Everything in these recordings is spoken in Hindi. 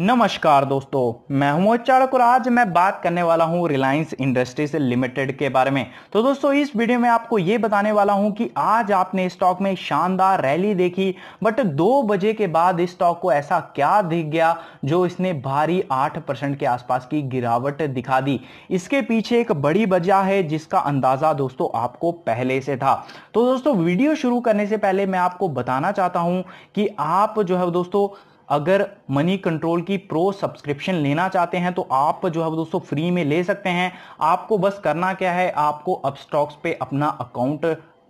नमस्कार दोस्तों मैं हूं चाड़क और आज मैं बात करने वाला हूं रिलायंस इंडस्ट्रीज लिमिटेड के बारे में तो दोस्तों इस वीडियो में आपको ये बताने वाला हूं कि आज आपने स्टॉक में शानदार रैली देखी बट दो बजे के बाद इस स्टॉक को ऐसा क्या दिख गया जो इसने भारी आठ परसेंट के आसपास की गिरावट दिखा दी इसके पीछे एक बड़ी वजह है जिसका अंदाजा दोस्तों आपको पहले से था तो दोस्तों वीडियो शुरू करने से पहले मैं आपको बताना चाहता हूँ कि आप जो है दोस्तों अगर मनी कंट्रोल की प्रो सब्सक्रिप्शन लेना चाहते हैं तो आप जो है दोस्तों फ्री में ले सकते हैं आपको बस करना क्या है आपको अब स्टॉक्स पे अपना अकाउंट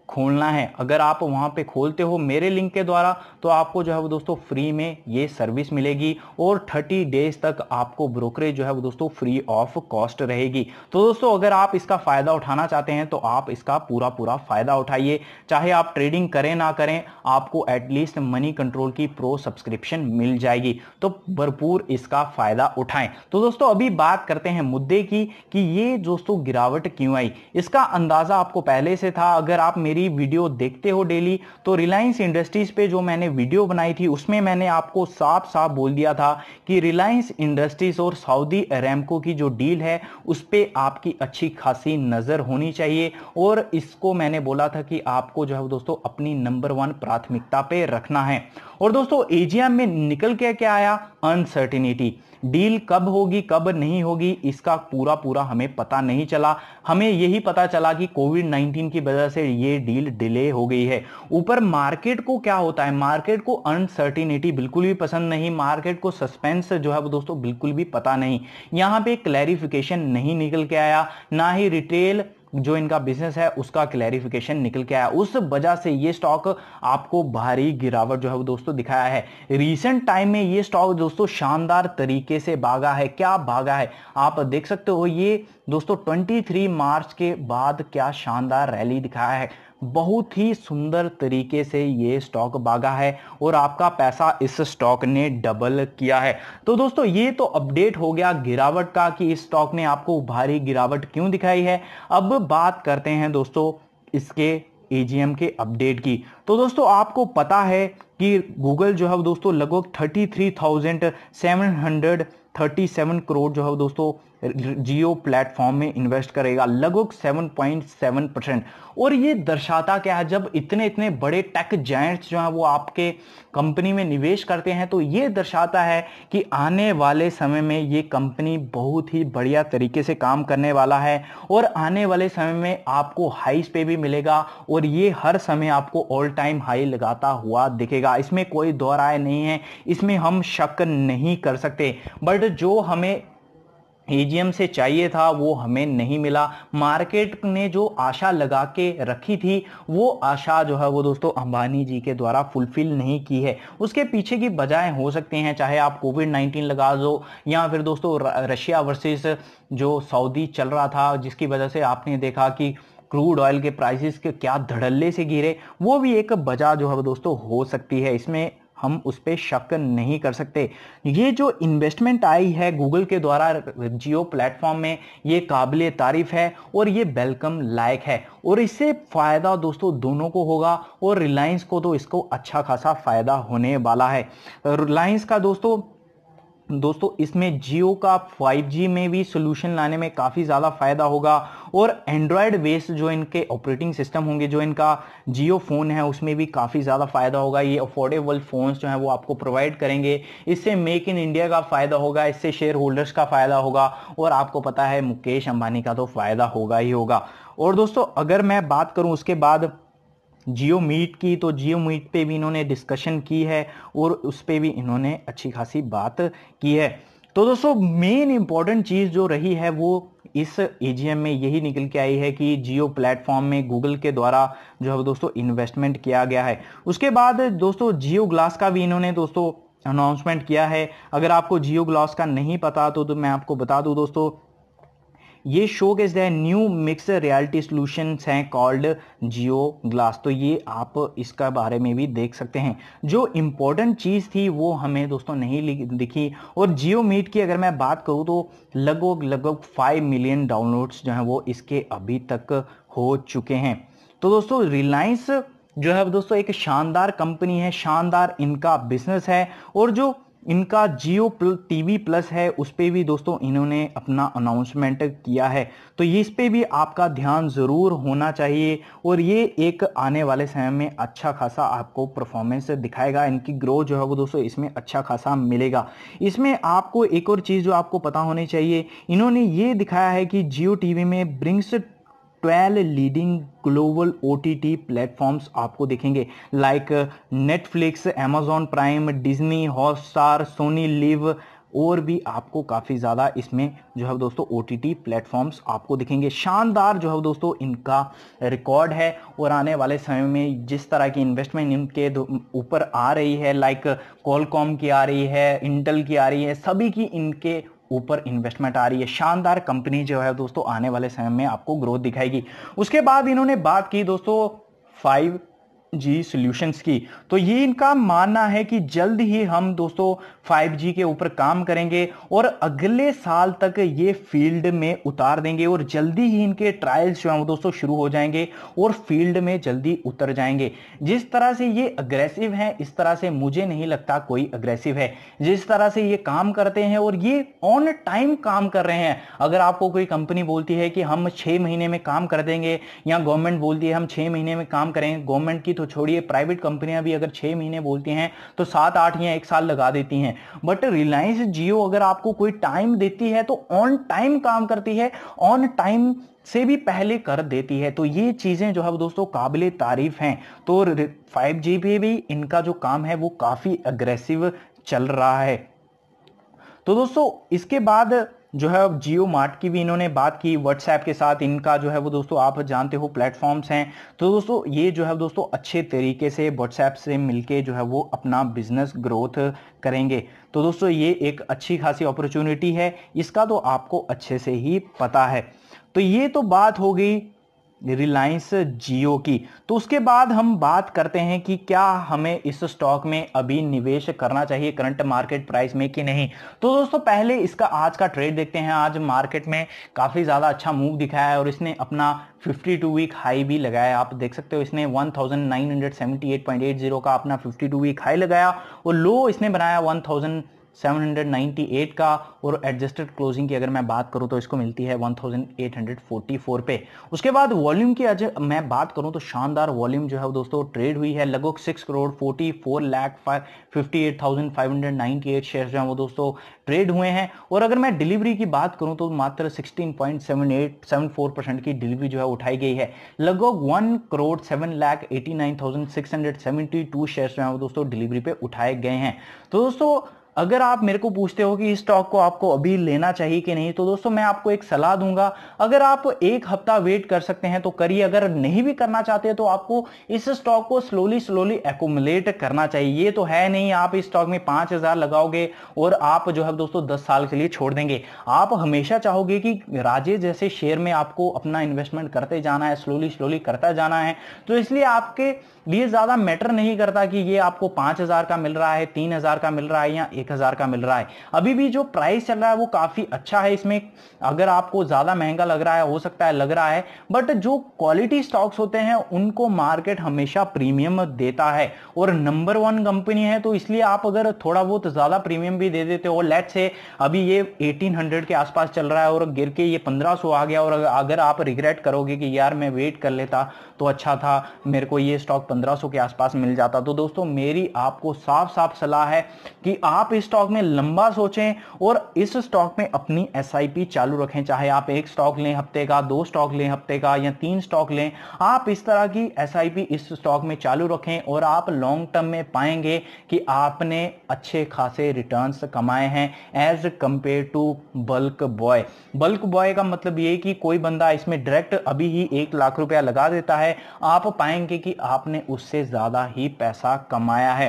खोलना है अगर आप वहाँ पे खोलते हो मेरे लिंक के द्वारा तो आपको जो है वो दोस्तों फ्री में ये सर्विस मिलेगी और 30 डेज तक आपको ब्रोकरेज जो है वो दोस्तों फ्री ऑफ कॉस्ट रहेगी तो दोस्तों अगर आप इसका फ़ायदा उठाना चाहते हैं तो आप इसका पूरा पूरा फ़ायदा उठाइए चाहे आप ट्रेडिंग करें ना करें आपको एटलीस्ट मनी कंट्रोल की प्रो सब्सक्रिप्शन मिल जाएगी तो भरपूर इसका फ़ायदा उठाएं तो दोस्तों अभी बात करते हैं मुद्दे की कि ये दोस्तों गिरावट क्यों आई इसका अंदाज़ा आपको पहले से था अगर आप मेरे मेरी वीडियो देखते हो डेली तो रिलायंस इंडस्ट्रीज़ पे जो मैंने वीडियो बनाई थी उसमें मैंने आपको साफ साफ बोल दिया था कि रिलायंस इंडस्ट्रीज़ और सऊदी अरेमको की जो डील है उस पर आपकी अच्छी खासी नज़र होनी चाहिए और इसको मैंने बोला था कि आपको जो है दोस्तों अपनी नंबर वन प्राथमिकता पर रखना है और दोस्तों एजीएम में निकल के क्या आया अनसर्टिनिटी डील कब होगी कब नहीं होगी इसका पूरा पूरा हमें पता नहीं चला हमें यही पता चला कि कोविड 19 की वजह से ये डील डिले हो गई है ऊपर मार्केट को क्या होता है मार्केट को अनसर्टिनिटी बिल्कुल भी पसंद नहीं मार्केट को सस्पेंस जो है वो दोस्तों बिल्कुल भी पता नहीं यहाँ पे क्लैरिफिकेशन नहीं निकल के आया ना ही रिटेल जो इनका बिजनेस है उसका क्लैरिफिकेशन निकल के आया उस वजह से ये स्टॉक आपको भारी गिरावट जो है वो दोस्तों दिखाया है रिसेंट टाइम में ये स्टॉक दोस्तों शानदार तरीके से भागा है क्या भागा है आप देख सकते हो ये दोस्तों 23 मार्च के बाद क्या शानदार रैली दिखाया है बहुत ही सुंदर तरीके से ये स्टॉक भागा है और आपका पैसा इस स्टॉक ने डबल किया है तो दोस्तों ये तो अपडेट हो गया गिरावट का कि इस स्टॉक ने आपको भारी गिरावट क्यों दिखाई है अब बात करते हैं दोस्तों इसके एजीएम के अपडेट की तो दोस्तों आपको पता है कि गूगल जो है दोस्तों लगभग thirty three thousand seven hundred thirty seven crore जो है दोस्तों जियो प्लेटफॉर्म में इन्वेस्ट करेगा लगभग 7.7 परसेंट और ये दर्शाता क्या है जब इतने इतने बड़े टेक जायंट्स जो हैं वो आपके कंपनी में निवेश करते हैं तो ये दर्शाता है कि आने वाले समय में ये कंपनी बहुत ही बढ़िया तरीके से काम करने वाला है और आने वाले समय में आपको हाइस पे भी मिलेगा और ये हर समय आपको ऑल टाइम हाई लगाता हुआ दिखेगा इसमें कोई दो नहीं है इसमें हम शक नहीं कर सकते बट जो हमें एजीएम से चाहिए था वो हमें नहीं मिला मार्केट ने जो आशा लगा के रखी थी वो आशा जो है वो दोस्तों अंबानी जी के द्वारा फुलफिल नहीं की है उसके पीछे की बजाय हो सकते हैं चाहे आप कोविड नाइन्टीन लगा दो या फिर दोस्तों रशिया वर्सेस जो सऊदी चल रहा था जिसकी वजह से आपने देखा कि क्रूड ऑयल के प्राइसेस के क्या धड़ल्ले से गिरे वो भी एक वजह जो है दोस्तों हो सकती है इसमें हम उस पर शक नहीं कर सकते ये जो इन्वेस्टमेंट आई है गूगल के द्वारा जियो प्लेटफॉर्म में ये काबिल तारीफ है और ये वेलकम लायक है और इससे फ़ायदा दोस्तों दोनों को होगा और रिलायंस को तो इसको अच्छा खासा फ़ायदा होने वाला है रिलायंस का दोस्तों दोस्तों इसमें जियो का 5G में भी सोल्यूशन लाने में काफ़ी ज़्यादा फ़ायदा होगा और एंड्रॉयड बेस्ड जो इनके ऑपरेटिंग सिस्टम होंगे जो इनका जियो फ़ोन है उसमें भी काफ़ी ज़्यादा फ़ायदा होगा ये अफोर्डेबल फ़ोन्स जो हैं वो आपको प्रोवाइड करेंगे इससे मेक इन इंडिया का फ़ायदा होगा इससे शेयर होल्डर्स का फ़ायदा होगा और आपको पता है मुकेश अंबानी का तो फ़ायदा होगा ही होगा और दोस्तों अगर मैं बात करूँ उसके बाद जियो मीट की तो जियो मीट पे भी इन्होंने डिस्कशन की है और उस पर भी इन्होंने अच्छी खासी बात की है तो दोस्तों मेन इंपॉर्टेंट चीज़ जो रही है वो इस एजीएम में यही निकल के आई है कि जियो प्लेटफॉर्म में गूगल के द्वारा जो है दोस्तों इन्वेस्टमेंट किया गया है उसके बाद दोस्तों जियो ग्लास का भी इन्होंने दोस्तों अनाउंसमेंट किया है अगर आपको जियो ग्लास का नहीं पता तो, तो मैं आपको बता दूं दोस्तों ये शो केस है न्यू मिक्स रियलिटी सोल्यूशन हैं कॉल्ड जियो ग्लास तो ये आप इसका बारे में भी देख सकते हैं जो इम्पोर्टेंट चीज़ थी वो हमें दोस्तों नहीं दिखी और जियो मीट की अगर मैं बात करूँ तो लगभग लगभग फाइव मिलियन डाउनलोड्स जो हैं वो इसके अभी तक हो चुके हैं तो दोस्तों रिलायंस जो है दोस्तों एक शानदार कंपनी है शानदार इनका बिजनेस है और जो इनका जियो टी वी प्लस है उस पर भी दोस्तों इन्होंने अपना अनाउंसमेंट किया है तो इस पर भी आपका ध्यान ज़रूर होना चाहिए और ये एक आने वाले समय में अच्छा खासा आपको परफॉर्मेंस दिखाएगा इनकी ग्रोथ जो है वो दोस्तों इसमें अच्छा खासा मिलेगा इसमें आपको एक और चीज़ जो आपको पता होनी चाहिए इन्होंने ये दिखाया है कि जियो टी में brings 12 leading global O T T platforms आपको दिखेंगे like Netflix Amazon Prime Disney Hotstar Sony Liv और भी आपको काफ़ी ज़्यादा इसमें जो है दोस्तों ओ टी टी प्लेटफॉर्म्स आपको दिखेंगे शानदार जो है दोस्तों इनका रिकॉर्ड है और आने वाले समय में जिस तरह की इन्वेस्टमेंट इनके ऊपर आ रही है लाइक कॉलकॉम की आ रही है इंटेल की आ रही है सभी की इनके ऊपर इन्वेस्टमेंट आ रही है शानदार कंपनी जो है दोस्तों आने वाले समय में आपको ग्रोथ दिखाएगी उसके बाद इन्होंने बात की दोस्तों फाइव जी सॉल्यूशंस की तो ये इनका मानना है कि जल्द ही हम दोस्तों 5G के ऊपर काम करेंगे और अगले साल तक ये फील्ड में उतार देंगे और जल्दी ही इनके ट्रायल्स जो हैं वो दोस्तों शुरू हो जाएंगे और फील्ड में जल्दी उतर जाएंगे जिस तरह से ये अग्रेसिव हैं इस तरह से मुझे नहीं लगता कोई अग्रेसिव है जिस तरह से ये काम करते हैं और ये ऑन टाइम काम कर रहे हैं अगर आपको कोई कंपनी बोलती है कि हम छः महीने में काम कर देंगे या गवर्नमेंट बोलती है हम छः महीने में काम करेंगे गवर्नमेंट की तो तो छोड़िए प्राइवेट कंपनियां भी अगर छह महीने बोलती हैं तो सात आठ या एक साल लगा देती हैं बट रिलायंस जियो अगर आपको कोई टाइम देती है तो ऑन टाइम काम करती है ऑन टाइम से भी पहले कर देती है तो ये चीज़ें जो है वो दोस्तों काबिल तारीफ हैं तो फाइव जी पे भी इनका जो काम है वो काफ़ी अग्रेसिव चल रहा है तो दोस्तों इसके बाद जो है अब जियो मार्ट की भी इन्होंने बात की व्हाट्सएप के साथ इनका जो है वो दोस्तों आप जानते हो प्लेटफॉर्म्स हैं तो दोस्तों ये जो है दोस्तों अच्छे तरीके से व्हाट्सएप से मिलके जो है वो अपना बिजनेस ग्रोथ करेंगे तो दोस्तों ये एक अच्छी खासी अपॉर्चुनिटी है इसका तो आपको अच्छे से ही पता है तो ये तो बात हो गई रिलायंस जियो की तो उसके बाद हम बात करते हैं कि क्या हमें इस स्टॉक में अभी निवेश करना चाहिए करंट मार्केट प्राइस में कि नहीं तो दोस्तों पहले इसका आज का ट्रेड देखते हैं आज मार्केट में काफ़ी ज़्यादा अच्छा मूव दिखाया है और इसने अपना 52 वीक हाई भी लगाया आप देख सकते हो इसने 1978.80 का अपना 52 वीक हाई लगाया और लो इसने बनाया 1000 798 का और एडजस्टेड क्लोजिंग की अगर मैं बात करूं तो इसको मिलती है 1844 पे उसके बाद वॉल्यूम की आज मैं बात करूं तो शानदार वॉल्यूम जो है दोस्तों ट्रेड हुई है लगभग 6 crore 44 lakh fifty five eight share जो है वो दोस्तों ट्रेड हुए हैं और अगर मैं डिलीवरी की बात करूं तो मात्र 16.7874 परसेंट की डिलीवरी जो है उठाई गई है लगभग one crore seven lakh eighty nine thousand six hundred seventy two share जो है वो दोस्तों डिलीवरी पे उठाए गए हैं तो दोस्तों अगर आप मेरे को पूछते हो कि इस स्टॉक को आपको अभी लेना चाहिए कि नहीं तो दोस्तों मैं आपको एक सलाह दूंगा अगर आप एक हफ्ता वेट कर सकते हैं तो करिए अगर नहीं भी करना चाहते तो आपको इस स्टॉक को स्लोली स्लोली एकोमुलेट करना चाहिए ये तो है नहीं आप इस स्टॉक में पांच हजार लगाओगे और आप जो है दोस्तों दस साल के लिए छोड़ देंगे आप हमेशा चाहोगे कि राजे जैसे शेयर में आपको अपना इन्वेस्टमेंट करते जाना है स्लोली स्लोली करता जाना है तो इसलिए आपके लिए ज्यादा मैटर नहीं करता कि ये आपको पांच हजार का मिल रहा है तीन हजार का मिल रहा है या एक हजार का मिल रहा है अभी भी जो प्राइस चल रहा है वो काफी अच्छा है इसमें अगर आपको ज्यादा महंगा लग रहा है हो सकता है लग रहा है बट जो क्वालिटी स्टॉक्स होते हैं उनको मार्केट हमेशा प्रीमियम देता है और नंबर वन कंपनी है तो इसलिए आप अगर थोड़ा बहुत ज्यादा प्रीमियम भी दे देते हो लेट से अभी ये एटीन के आसपास चल रहा है और गिर के ये पंद्रह आ गया और अगर आप रिग्रेट करोगे कि यार मैं वेट कर लेता तो अच्छा था मेरे को ये स्टॉक 1500 के आसपास मिल जाता तो दोस्तों मेरी आपको साफ साफ सलाह है कि आप इस स्टॉक में लंबा सोचें और इस स्टॉक में अपनी एस चालू रखें चाहे आप एक स्टॉक लें हफ्ते का दो स्टॉक लें हफ्ते का या तीन स्टॉक लें आप इस तरह की एस इस स्टॉक में चालू रखें और आप लॉन्ग टर्म में पाएंगे कि आपने अच्छे खासे रिटर्न कमाए हैं as compare to bulk buy bulk buy का मतलब ये कि कोई बंदा इसमें डायरेक्ट अभी ही एक लाख रुपया लगा देता है आप पाएंगे कि आपने उससे ज़्यादा ही पैसा कमाया है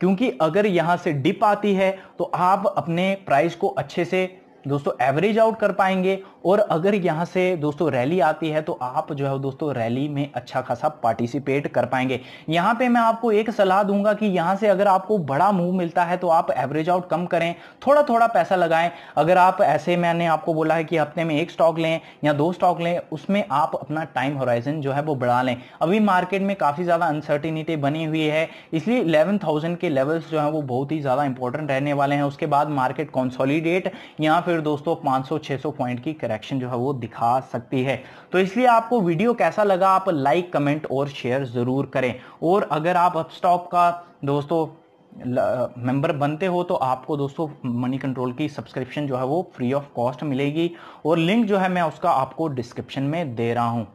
क्योंकि अगर यहां से डिप आती है तो आप अपने प्राइस को अच्छे से दोस्तों एवरेज आउट कर पाएंगे और अगर यहाँ से दोस्तों रैली आती है तो आप जो है दोस्तों रैली में अच्छा खासा पार्टिसिपेट कर पाएंगे यहां पे मैं आपको एक सलाह दूंगा कि यहां से अगर आपको बड़ा मूव मिलता है तो आप एवरेज आउट कम करें थोड़ा थोड़ा पैसा लगाएं अगर आप ऐसे मैंने आपको बोला है कि हफ्ते में एक स्टॉक लें या दो स्टॉक लें उसमें आप अपना टाइम होराइजन जो है वो बढ़ा लें अभी मार्केट में काफ़ी ज़्यादा अनसर्टिनिटी बनी हुई है इसलिए इलेवन के लेवल्स जो है वो बहुत ही ज़्यादा इंपॉर्टेंट रहने वाले हैं उसके बाद मार्केट कॉन्सोलीडेट या फिर फिर दोस्तों 500-600 पॉइंट की करेक्शन जो है वो दिखा सकती है तो इसलिए आपको वीडियो कैसा लगा आप लाइक कमेंट और शेयर ज़रूर करें और अगर आप अपस्टॉप का दोस्तों मेंबर बनते हो तो आपको दोस्तों मनी कंट्रोल की सब्सक्रिप्शन जो है वो फ्री ऑफ कॉस्ट मिलेगी और लिंक जो है मैं उसका आपको डिस्क्रिप्शन में दे रहा हूँ